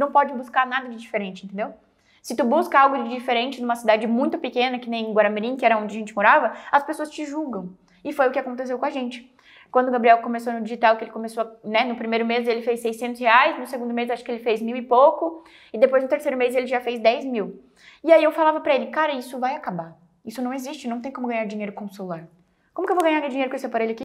não pode buscar nada de diferente, entendeu? Se tu busca algo de diferente numa cidade muito pequena, que nem Guaramirim, que era onde a gente morava, as pessoas te julgam. E foi o que aconteceu com a gente. Quando o Gabriel começou no digital, que ele começou, né, no primeiro mês ele fez 600 reais, no segundo mês acho que ele fez mil e pouco, e depois no terceiro mês ele já fez 10 mil. E aí eu falava para ele, cara, isso vai acabar. Isso não existe, não tem como ganhar dinheiro com o celular. Como que eu vou ganhar dinheiro com esse aparelho aqui?